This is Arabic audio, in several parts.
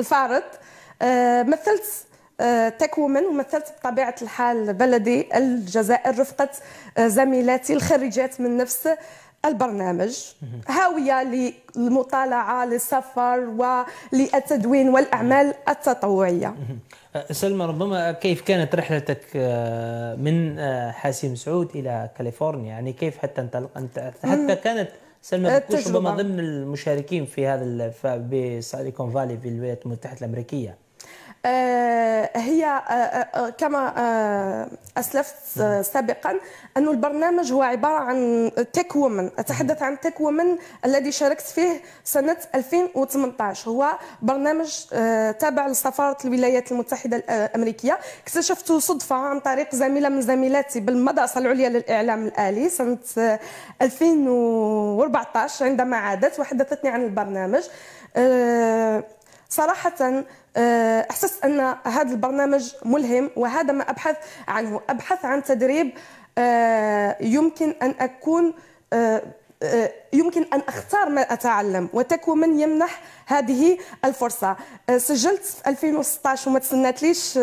الفارض آه، مثلت تك آه، وومن ومثلت بطبيعه الحال بلدي الجزائر رفقه آه، زميلاتي الخريجات من نفس البرنامج هاويه للمطالعه للسفر وللتدوين والاعمال التطوعيه سلمى ربما كيف كانت رحلتك من حاسم سعود الى كاليفورنيا يعني كيف حتى انطلق انت حتى كانت سلمى آه، بكوش ربما ضمن المشاركين في هذا بسيليكون فالي في الولايات المتحده الامريكيه آه، هي آه، كما اسلفت آه، سابقا أن البرنامج هو عباره عن تيك وومن اتحدث عن تيك وومن الذي شاركت فيه سنه 2018 هو برنامج آه، تابع لسفاره الولايات المتحده آه، الامريكيه اكتشفته صدفه عن طريق زميله من زميلاتي بالمدرسه العليا للاعلام الالي سنه 2014 عندما عادت وحدثتني عن البرنامج صراحه آه، احسست ان هذا البرنامج ملهم وهذا ما ابحث عنه ابحث عن تدريب آه، يمكن ان اكون آه، يمكن ان اختار ما اتعلم وتكو من يمنح هذه الفرصه سجلت في 2016 وما تسناتليش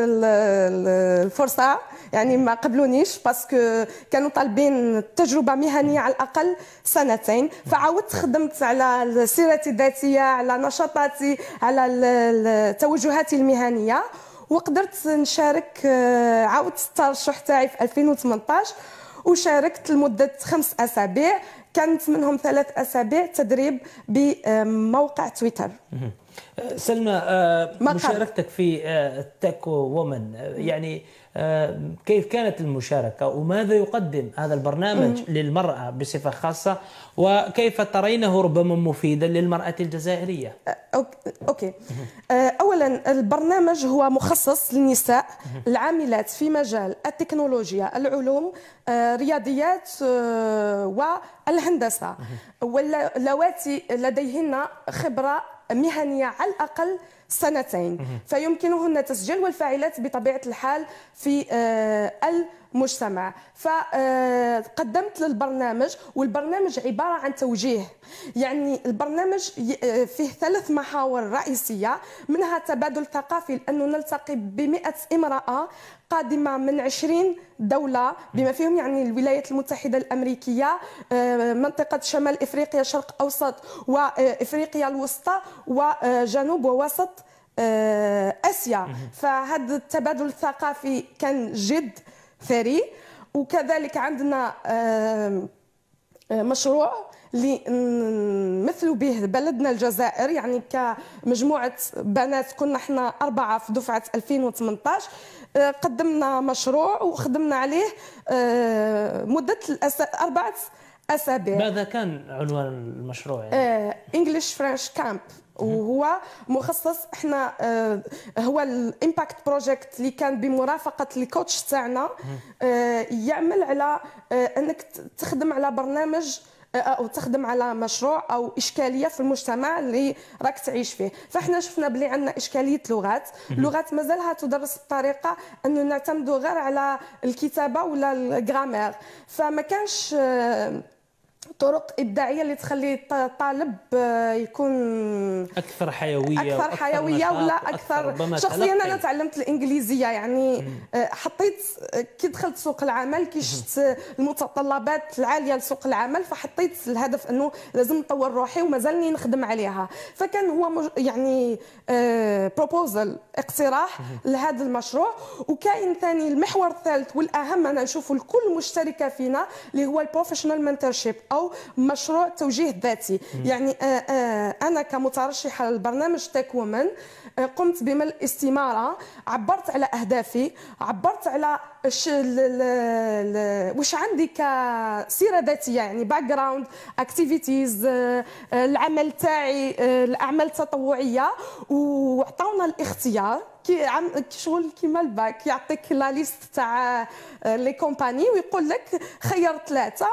الفرصه يعني ما قبلونيش باسكو كانوا طالبين تجربه مهنيه على الاقل سنتين فعاودت خدمت على سيرتي الذاتيه على نشاطاتي على توجهاتي المهنيه وقدرت نشارك آه، عاودت الترشح تاعي في 2018 وشاركت لمده خمس اسابيع كانت منهم ثلاث اسابيع تدريب بموقع تويتر سلمى آه، مشاركتك في تاكو آه، وومن آه، يعني كيف كانت المشاركة وماذا يقدم هذا البرنامج للمرأة بصفة خاصة وكيف ترينه ربما مفيدا للمرأة الجزائرية أوكي أولا البرنامج هو مخصص للنساء العاملات في مجال التكنولوجيا العلوم رياضيات والهندسة واللواتي لديهن خبرة مهنية على الأقل سنتين فيمكنهن تسجيل والفاعلات بطبيعة الحال في آه، ال مجتمع فقدمت آه، للبرنامج والبرنامج عبارة عن توجيه يعني البرنامج آه، فيه ثلاث محاور رئيسية منها تبادل ثقافي لأنه نلتقي بمئة امرأة قادمة من 20 دولة بما فيهم يعني الولايات المتحدة الأمريكية آه، منطقة شمال إفريقيا شرق أوسط وإفريقيا الوسطى وجنوب ووسط اسيا فهذا التبادل الثقافي كان جد ثري وكذلك عندنا آه، مشروع اللي نمثلوا به بلدنا الجزائر يعني كمجموعه بنات كنا احنا اربعه في دفعه 2018 آه، قدمنا مشروع وخدمنا عليه آه، مده اربعه اسابيع ماذا كان عنوان المشروع يعني؟ انجلش فرنش كامب وهو مخصص احنا آه، هو الامباكت بروجيكت اللي كان بمرافقه الكوتش تاعنا آه، يعمل على آه، انك تخدم على برنامج او تخدم على مشروع او اشكاليه في المجتمع اللي راك تعيش فيه فاحنا شفنا بلي عندنا اشكاليه لغات لغات مازالها تدرس بطريقه انه نعتمدوا غير على الكتابه ولا الجرامير فما كانش طرق ابداعيه اللي تخلي الطالب آه، يكون اكثر حيويه اكثر حيويه ولا اكثر, شخصيا انا تعلمت الانجليزيه يعني آه، حطيت آه، كي دخلت سوق العمل كي شفت المتطلبات العاليه لسوق العمل فحطيت الهدف انه لازم نطور روحي ومازالني نخدم عليها فكان هو يعني بروبوزل اقتراح لهذا المشروع وكاين ثاني المحور الثالث والاهم انا نشوفه الكل مشتركه فينا اللي هو البروفيشنال منتورشيب او مشروع توجيه ذاتي يعني آه، آه، انا كمترشحه للبرنامج وومن آه، قمت بملء استماره عبرت على اهدافي عبرت على واش عندي كسيره ذاتيه يعني باك جراوند اكتيفيتيز العمل تاعي الاعمال التطوعيه وعطاونا الاختيار كي عم شغل كيما الباك يعطيك لا ليست تاع لي كومباني ويقول لك خير ثلاثه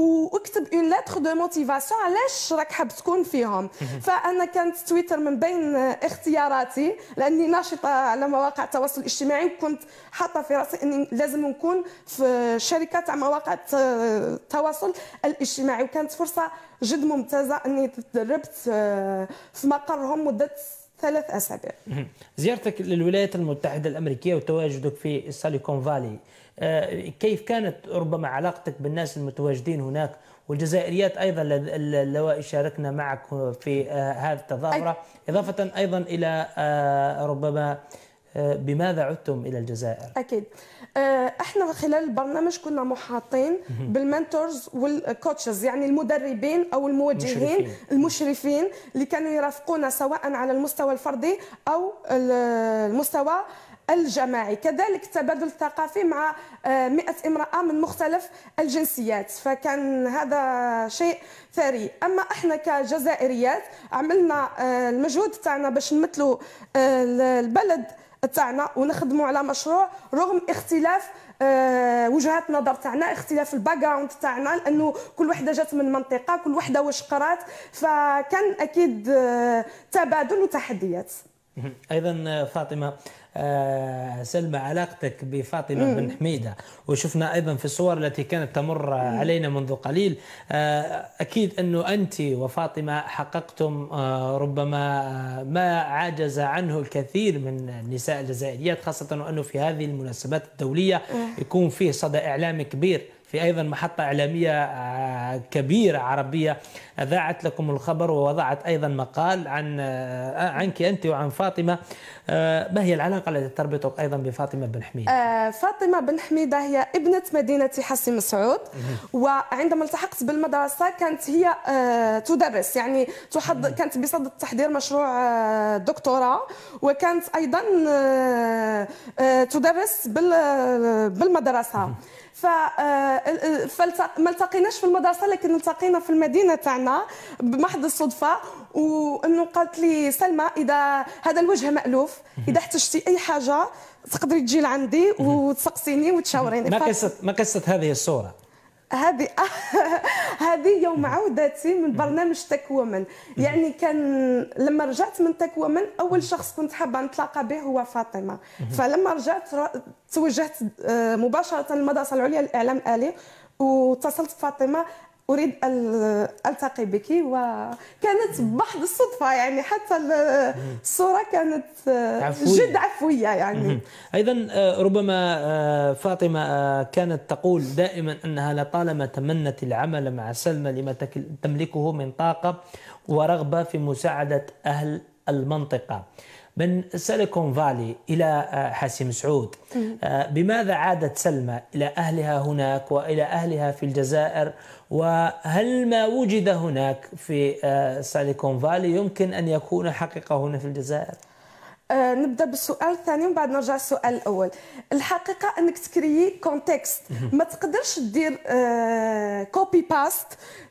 واكتب اون لاتر دو موتيفاسيون علاش راك حاب تكون فيهم فانا كانت تويتر من بين اختياراتي لاني ناشطه على مواقع التواصل الاجتماعي وكنت حاطه في راسي اني لازم نكون في شركه تاع مواقع التواصل الاجتماعي وكانت فرصه جد ممتازه اني تدربت آه، في مقرهم مده ثلاث اسابيع زيارتك للولايات المتحده الامريكيه وتواجدك في ساليكون فالي آه، كيف كانت ربما علاقتك بالناس المتواجدين هناك والجزائريات ايضا اللواء شاركنا معك في آه، هذه التظاهره اضافه ايضا الى آه، ربما بماذا عدتم الى الجزائر؟ اكيد احنا خلال البرنامج كنا محاطين بالمنتورز والكوتشز يعني المدربين او الموجهين المشرفين. المشرفين اللي كانوا يرافقونا سواء على المستوى الفردي او المستوى الجماعي كذلك التبادل الثقافي مع 100 آه، امرأة من مختلف الجنسيات فكان هذا شيء ثري اما احنا كجزائريات عملنا آه، المجهود تاعنا باش نمثلوا آه، البلد تاعنا ونخدموا على مشروع رغم اختلاف وجهات نظر تاعنا اختلاف الباكراوند تاعنا لانه كل وحده جات من منطقه كل وحده واش قرات فكان اكيد تبادل وتحديات ايضا فاطمه آه، سلمى علاقتك بفاطمه بن حميده وشفنا ايضا في الصور التي كانت تمر علينا منذ قليل آه، اكيد انه انت وفاطمه حققتم آه، ربما ما عاجز عنه الكثير من النساء الجزائريات خاصه انه في هذه المناسبات الدوليه يكون فيه صدى اعلامي كبير في أيضا محطة إعلامية آه، كبيرة عربية أذاعت لكم الخبر ووضعت أيضا مقال عن آه، آه، عنك أنت وعن فاطمة ما هي العلاقة التي تربطك أيضا بفاطمة بن حميد؟ فاطمة بن حميدة هي ابنة مدينة حسي مسعود وعندما التحقت بالمدرسة كانت هي تدرس يعني تحض... كانت بصدد تحضير مشروع دكتوراه وكانت أيضا تدرس بالمدرسة ف آه، آه، ما التقيناش في المدرسه لكن التقينا في المدينه تاعنا بمحض الصدفه وانه قالت لي سلمى اذا هذا الوجه مالوف اذا احتجتي اي حاجه تقدري تجي لعندي وتسقسيني وتشاوريني ما قصه ما قصه هذه الصوره هذه هذه يوم عودتي من برنامج تك ومن يعني كان لما رجعت من تك ومن اول شخص كنت حابه نتلاقى به هو فاطمه فلما رجعت توجهت آه، مباشره للمدرسه العليا للاعلام الالي واتصلت بفاطمه اريد ان التقي بك وكانت بحض الصدفه يعني حتى الصوره كانت عفوية. جد عفويه يعني ايضا آه، ربما آه، فاطمه آه، كانت تقول دائما انها لطالما تمنت العمل مع سلمى لما تملكه من طاقه ورغبه في مساعده اهل المنطقه من سيليكون فالي إلى آه، حاسم سعود آه، بماذا عادت سلمى إلى أهلها هناك وإلى أهلها في الجزائر وهل ما وجد هناك في سيليكون آه، فالي يمكن أن يكون حقيقة هنا في الجزائر؟ آه، نبدا بالسؤال الثاني ومن بعد نرجع للسؤال الاول الحقيقه انك تكريي كونتكست ما تقدرش دير كوبي باست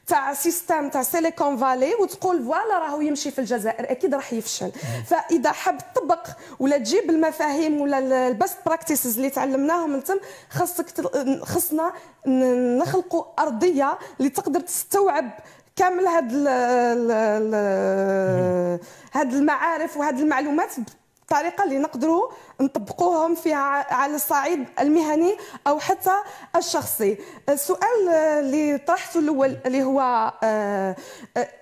تاع سيستم تاع سيليكون فالي وتقول فوالا راهو يمشي في الجزائر اكيد راح يفشل فاذا حاب تطبق ولا تجيب المفاهيم ولا البست براكتيسز اللي تعلمناهم من تم خصك خصنا نخلقوا ارضيه اللي تقدر تستوعب كامل هاد هاد المعارف وهاد المعلومات طريقه اللي نقدروا نطبقوهم في على الصعيد المهني او حتى الشخصي السؤال آه، آه، اللي طرحته الاول اللي هو آه،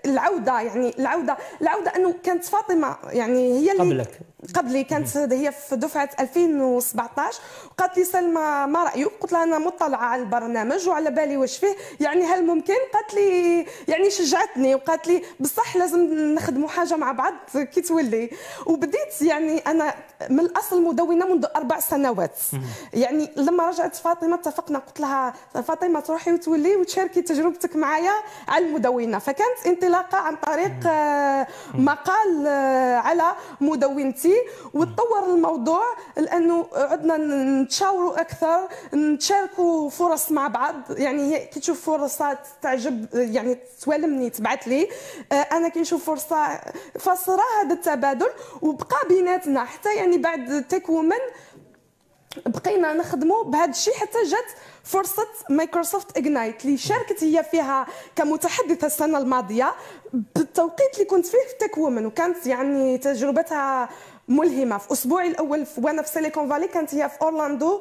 العوده يعني العوده العوده انه كانت فاطمه يعني هي اللي قبلك قبلي كانت هي في دفعه 2017 وقالت لي سلمى ما رايك قلت لها انا مطلعه على البرنامج وعلى بالي واش فيه يعني هل ممكن قالت لي يعني شجعتني وقالت لي بصح لازم نخدموا حاجه مع بعض كي تولي وبديت يعني انا من الاصل مدونه منذ اربع سنوات يعني لما رجعت فاطمه اتفقنا قلت لها فاطمه تروحي وتولي وتشاركي تجربتك معايا على المدونه فكانت انطلاقه عن طريق آه، مقال آه، على مدونتي وتطور الموضوع لانه عدنا نتشاوروا اكثر نتشاركوا فرص مع بعض يعني كي تشوف فرصه تعجب يعني تولمني تبعث لي آه، انا كي نشوف فرصه فصرا هذا التبادل وبقى بيناتنا حتى يعني بعد تيك وومن بقينا نخدموا بهذا الشيء حتى جات فرصه مايكروسوفت اغنايت اللي شاركت هي فيها كمتحدثه السنه الماضيه بالتوقيت اللي كنت فيه في تك وومن وكانت يعني تجربتها ملهمه في اسبوعي الاول وانا في سيليكون فالي كانت هي في اورلاندو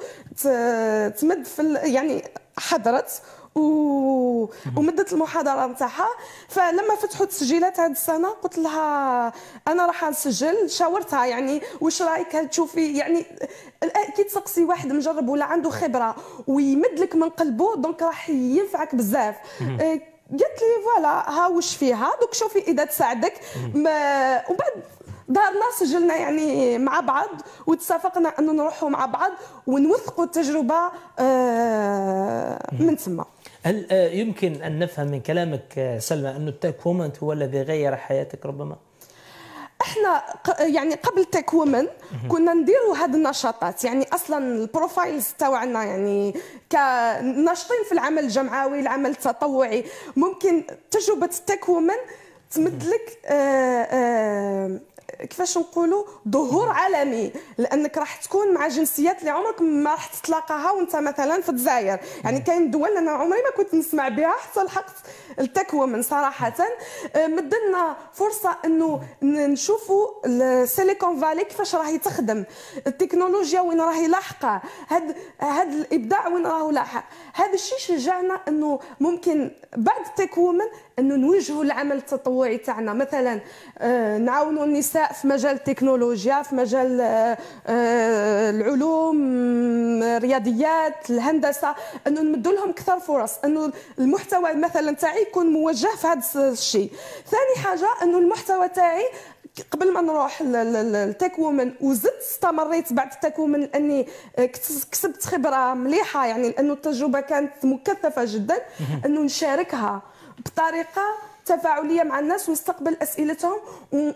تمد في يعني حضرت ومدت المحاضره نتاعها فلما فتحوا التسجيلات هذه السنه قلت لها انا راح نسجل شاورتها يعني واش رايك هل تشوفي يعني كي تسقسي واحد مجرب ولا عنده خبره ويمد لك من قلبه دونك راح ينفعك بزاف قالت لي فوالا ها واش فيها دوك شوفي اذا تساعدك ما وبعد دارنا سجلنا يعني مع بعض وتسافقنا انه نروحوا مع بعض ونوثقوا التجربه آه، من تما هل آه، يمكن أن نفهم من كلامك آه، سلمى انه التك وومن هو الذي غير حياتك ربما؟ احنا يعني قبل تك وومن كنا نديروا هذه النشاطات يعني اصلا البروفايلز تاعنا يعني كناشطين في العمل الجمعوي العمل التطوعي ممكن تجربه تك وومن تمدلك آآ آه، آآ كيفاش نقولوا ظهور عالمي لانك راح تكون مع جنسيات اللي عمرك ما راح تتلاقاها وانت مثلا في الجزائر يعني كاين دول انا عمري ما كنت نسمع بها حتى لحقت التكومن صراحه أه، مدلنا فرصه انه نشوفوا السيليكون فالي كيفاش راهي تخدم التكنولوجيا وين راهي لاحقه هذا هذا الابداع وين راهو لاحق هذا الشيء شجعنا انه ممكن بعد التكومن انه نوجهوا العمل التطوعي تاعنا مثلا أه، نعاونوا النساء في مجال التكنولوجيا في مجال آه، آه، العلوم آه، الرياضيات الهندسه انه نمدوا لهم اكثر فرص انه المحتوى مثلا تاعي يكون موجه في هذا الشيء ثاني حاجه انه المحتوى تاعي قبل ما نروح للتك وومن وزدت استمريت بعد التك وومن لاني كسبت خبره مليحه يعني لانه التجربه كانت مكثفه جدا انه نشاركها بطريقه تفاعليه مع الناس ونستقبل اسئلتهم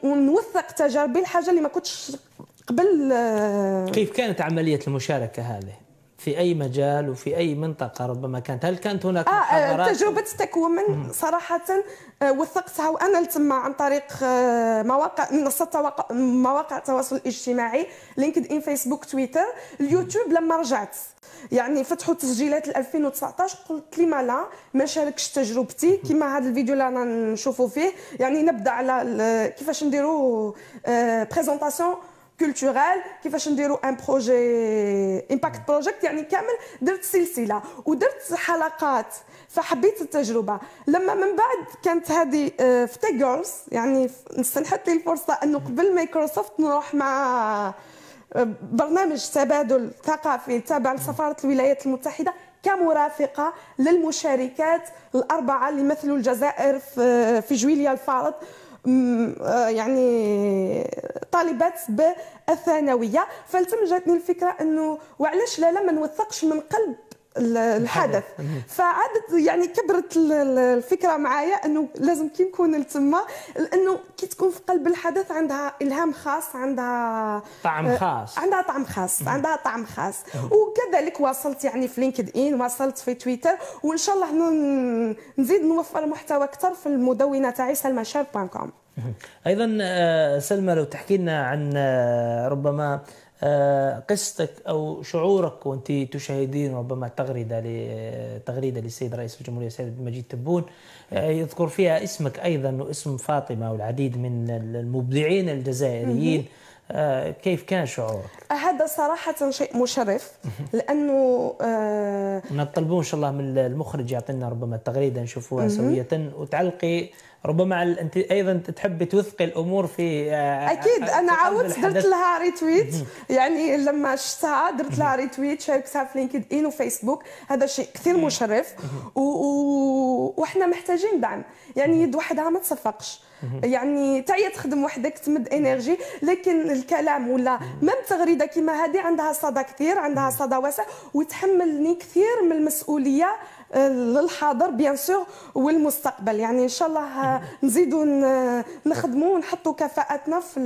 ونوثق تجاربي الحاجه اللي ما كنتش قبل آه، كيف كانت عمليه المشاركه هذه في اي مجال وفي اي منطقه ربما كانت هل كانت هناك آه, آه، تجربه تكومن صراحه آه، وثقتها وانا تما عن طريق آه، مواقع منصه مواقع التواصل الاجتماعي لينكد ان فيسبوك تويتر اليوتيوب لما رجعت يعني فتحوا تسجيلات 2019 قلت لما لا ما شاركش تجربتي كما هذا الفيديو اللي انا نشوفوا فيه يعني نبدا على كيفاش نديروا بريزونطاسيون كولتورال كيفاش نديروا ان بروجي امباكت بروجيكت يعني كامل درت سلسله ودرت حلقات فحبيت التجربه لما من بعد كانت هذه آه، في تيجرز يعني سنحت لي الفرصه انه قبل مايكروسوفت نروح مع آه، برنامج تبادل ثقافي تابع لسفاره الولايات المتحده كمرافقه للمشاركات الاربعه اللي مثلوا الجزائر في آه، جويليا الفارض آه، يعني طالبات بالثانويه فالتم جاتني الفكره انه وعلاش لا لا ما نوثقش من قلب الحدث فعادت يعني كبرت الفكره معايا انه لازم كي نكون تما لانه كي تكون في قلب الحدث عندها الهام خاص عندها طعم آه، خاص عندها طعم خاص عندها طعم خاص وكذلك واصلت يعني في لينكد ان واصلت في تويتر وان شاء الله نزيد نوفر محتوى اكثر في المدونه تاعي سلمى شاب ايضا آه، سلمى لو تحكي لنا عن آه، ربما آه، قصتك او شعورك وانت تشاهدين ربما تغريده لتغريده آه، للسيد رئيس الجمهوريه السيد مجيد تبون آه، يذكر فيها اسمك ايضا واسم فاطمه والعديد من المبدعين الجزائريين آه، كيف كان شعورك؟ هذا صراحة شيء مشرف لأنه آه نطلبوا إن شاء الله من المخرج يعطينا ربما تغريدة نشوفوها سوية وتعلقي ربما انت ايضا تحبي توثقي الامور في آه، اكيد آه، انا عاودت درت لها ريتويت يعني لما شفتها درت لها ريتويت شاركتها في لينكد ان وفيسبوك هذا شيء كثير مشرف و... و... وحنا محتاجين دعم يعني يد واحدة ما تصفقش يعني حتى هي تخدم وحدك تمد انرجي لكن الكلام ولا ميم تغريده كيما هذه عندها صدى كثير عندها صدى واسع وتحملني كثير من المسؤوليه آه، للحاضر بيان سور والمستقبل يعني ان شاء الله آه، نزيدوا نخدموا ونحطوا كفاءتنا في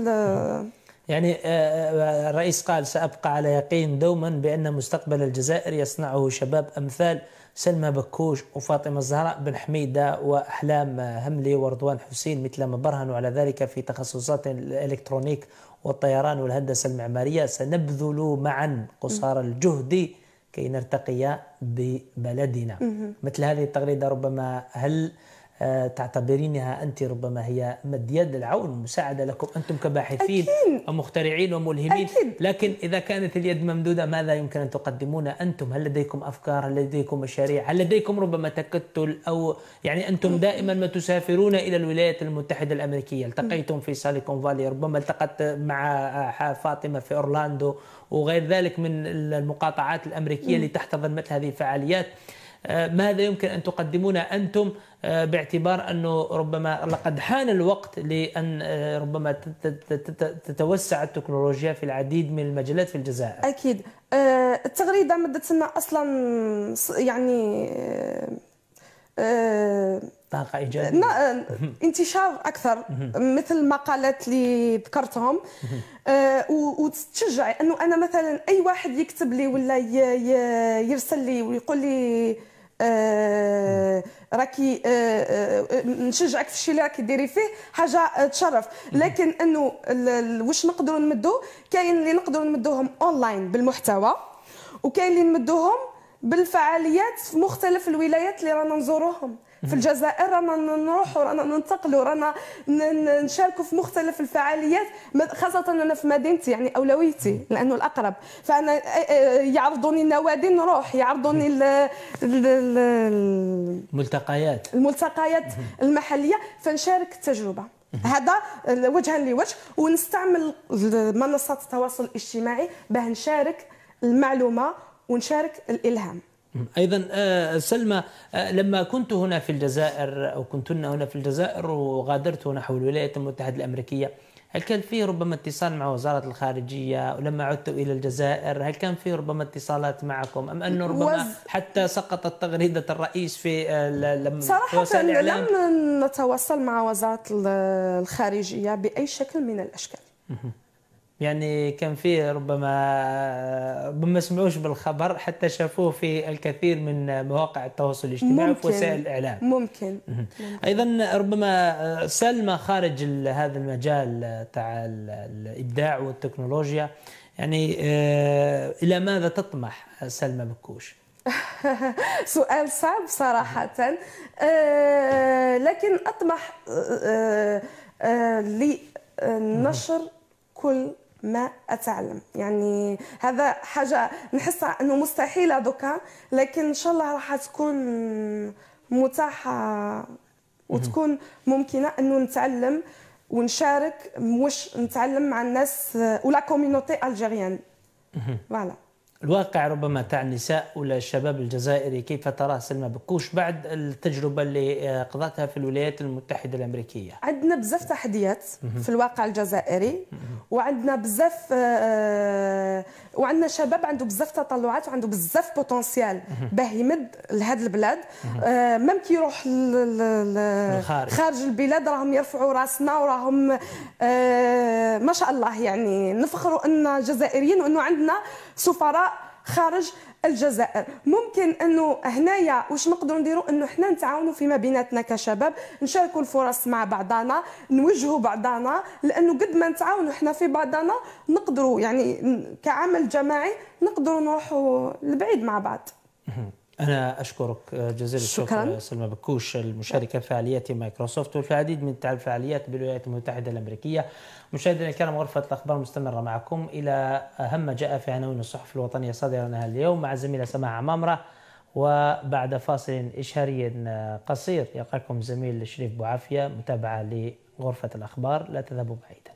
يعني آه، الرئيس قال سأبقى على يقين دوما بأن مستقبل الجزائر يصنعه شباب أمثال سلمى بكوش وفاطمة الزهراء بن حميدة وأحلام هملي ورضوان حسين مثل ما برهنوا على ذلك في تخصصات الإلكترونيك والطيران والهندسة المعمارية سنبذل معا قصار الجهد كي نرتقي ببلدنا مثل هذه التغريدة ربما هل آه، تعتبرينها أنت ربما هي يد للعون مساعدة لكم أنتم كباحثين أكيد. ومخترعين وملهمين أكيد. لكن إذا كانت اليد ممدودة ماذا يمكن أن تقدمون أنتم هل لديكم أفكار هل لديكم مشاريع هل لديكم ربما تكتل أو يعني أنتم دائما ما تسافرون إلى الولايات المتحدة الأمريكية التقيتم في ساليكون فالي ربما التقت مع آه، فاطمة في أورلاندو وغير ذلك من المقاطعات الأمريكية اللي تحتضن مثل هذه الفعاليات آه، ماذا يمكن أن تقدمون أنتم آه، باعتبار أنه ربما لقد حان الوقت لأن آه، ربما تتوسع التكنولوجيا في العديد من المجالات في الجزائر أكيد التغريدة مدت لنا أصلا يعني طاقة إيجابية انتشار أكثر مثل المقالات اللي ذكرتهم وتشجع أنه أنا مثلا أي واحد يكتب لي ولا يرسل لي ويقول لي آه، راكي آه، آه، نشجعك في الشيء اللي راكي ديري فيه حاجه تشرف لكن انه واش نقدروا نمدو كاين اللي نقدروا نمدوهم اونلاين بالمحتوى وكاين اللي نمدوهم بالفعاليات في مختلف الولايات اللي رانا نزوروهم في الجزائر رانا نروحوا رانا ننتقلوا رانا نشاركوا في مختلف الفعاليات خاصه انا في مدينتي يعني اولويتي لانه الاقرب فانا يعرضوني النوادي نروح يعرضوني الملتقيات الملتقيات المحليه فنشارك التجربه هذا وجها لوجه ونستعمل منصات التواصل الاجتماعي باه نشارك المعلومه ونشارك الالهام ايضا آه، سلمى آه، لما كنت هنا في الجزائر او كنتن هنا في الجزائر وغادرت نحو الولايات المتحده الامريكيه هل كان فيه ربما اتصال مع وزارة الخارجية ولما عدت إلى الجزائر هل كان فيه ربما اتصالات معكم أم أنه ربما وز... حتى سقطت تغريدة الرئيس في آه، لم صراحة لم نتواصل مع وزارة الخارجية بأي شكل من الأشكال يعني كان فيه ربما ربما سمعوش بالخبر حتى شافوه في الكثير من مواقع التواصل الاجتماعي ممكن. وسائل الاعلام ممكن. ممكن ايضا ربما آه، سلمى خارج هذا المجال تاع الابداع والتكنولوجيا يعني آه، الى ماذا تطمح سلمى بكوش؟ سؤال صعب صراحة أه لكن أطمح أه أه لنشر كل ما اتعلم يعني هذا حاجه نحسها انه مستحيله دوكا لكن ان شاء الله راح تكون متاحه وتكون ممكنه انه نتعلم ونشارك واش نتعلم مع الناس ولا كوميونيتي الجيريان فوالا الواقع ربما تاع النساء ولا الشباب الجزائري كيف تراه سلمى بكوش بعد التجربه اللي قضتها في الولايات المتحده الامريكيه عندنا بزاف تحديات في الواقع الجزائري وعندنا بزاف آه، آه، وعندنا شباب عنده بزاف تطلعات وعنده بزاف بوتنسيال باه يمد لهذ البلاد آه، مام كي يروح خارج البلاد راهم يرفعوا راسنا وراهم ما شاء الله يعني نفخروا ان جزائريين وانه عندنا سفراء خارج الجزائر ممكن انه هنايا واش نقدروا نديروا انه حنا نتعاونوا فيما بيناتنا كشباب نشاركوا الفرص مع بعضنا نوجهوا بعضنا لانه قد ما نتعاونوا حنا في بعضنا نقدروا يعني كعمل جماعي نقدروا نروحوا لبعيد مع بعض أنا أشكرك آه، جزيل الشكر آه، سلمى بكوش المشاركة في فعاليات مايكروسوفت وفي العديد من الفعاليات بالولايات المتحدة الأمريكية مشاهدينا الكرام غرفة الأخبار مستمرة معكم إلى أهم ما جاء في عناوين الصحف الوطنية صادرة اليوم مع الزميلة سماح عمامرة وبعد فاصل إشهاري آه، قصير يلقاكم زميل شريف بوعافية متابعة لغرفة الأخبار لا تذهبوا بعيدا